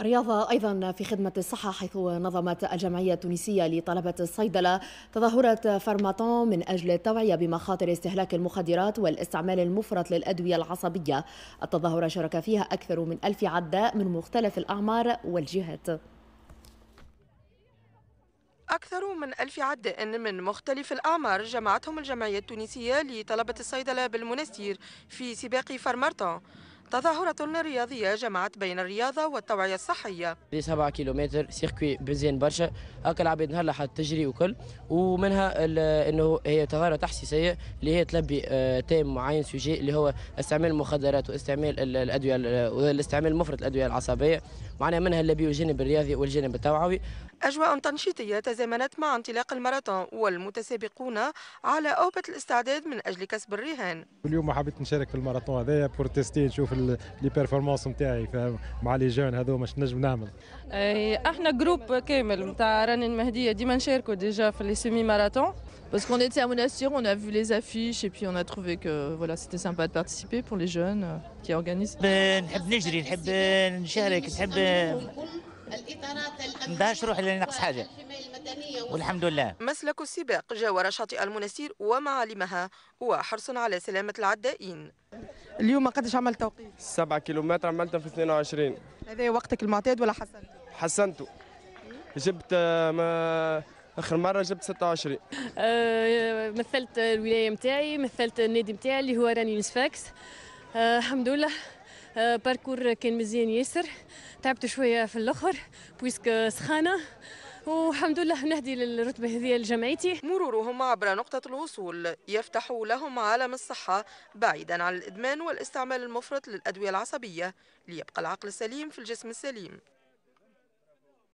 رياضة أيضا في خدمة الصحة حيث نظمت الجمعية التونسية لطلبة الصيدلة تظاهرة فرماتون من أجل التوعية بمخاطر استهلاك المخدرات والاستعمال المفرط للأدوية العصبية التظاهرة شارك فيها أكثر من ألف عداء من مختلف الأعمار والجهات أكثر من ألف عداء من مختلف الأعمار جمعتهم الجمعية التونسية لطلبة الصيدلة بالمنستير في سباق فرمارتون تظاهرة رياضية جمعت بين الرياضة والتوعية الصحية دي 7 كيلومتر سيركوي بنزين برشا أكل العباد نهار لحد تجري وكل ومنها أنه هي تظاهرة تحسيسية اللي هي تلبي آه، تيم معين سوجي اللي هو استعمال المخدرات واستعمال الأدوية والاستعمال المفرط الأدوية العصبية معناها منها اللي بيو الجانب الرياضي والجانب التوعوي أجواء تنشيطية تزامنت مع انطلاق الماراثون والمتسابقون على أوبة الاستعداد من أجل كسب الرهان اليوم حبيت نشارك في الماراثون هذايا بور تيستي نشوف لي بيرفورمانس نتاعي مع لي جون هذو مش نجم نعمل إيه، احنا جروب كامل نتاع راني المهدية ديما نشاركوا ديجا في لي سيمي ماراثون Parce qu'on était à Monastir, on a vu les affiches et puis on a trouvé que voilà, c'était sympa de participer pour les jeunes euh, qui organisent. نحب نجري نحب نشارك نحب باش روح اللي ناقص حاجه والحمد لله مسلك السباق جاور شاطئ المنسير ومعالمها وحرص على سلامه العدائين اليوم قداش عملت توقيت 7 كيلومتر عملتها في 22 هذا وقتك المعتاد ولا حسن؟ حسنته جبت ما اخر مره جبت 26 آه، مثلت الولايه نتاعي مثلت النادي نتاعي اللي هو راني نسفاكس آه، الحمد لله باركور كان مزيان ياسر تعبت شويه في الاخر بويسك سخانه والحمد لله نهدي للرتبة هذه لجمعيتي مرورهم عبر نقطة الوصول يفتح لهم عالم الصحة بعيدا عن الإدمان والاستعمال المفرط للأدوية العصبية ليبقى العقل السليم في الجسم السليم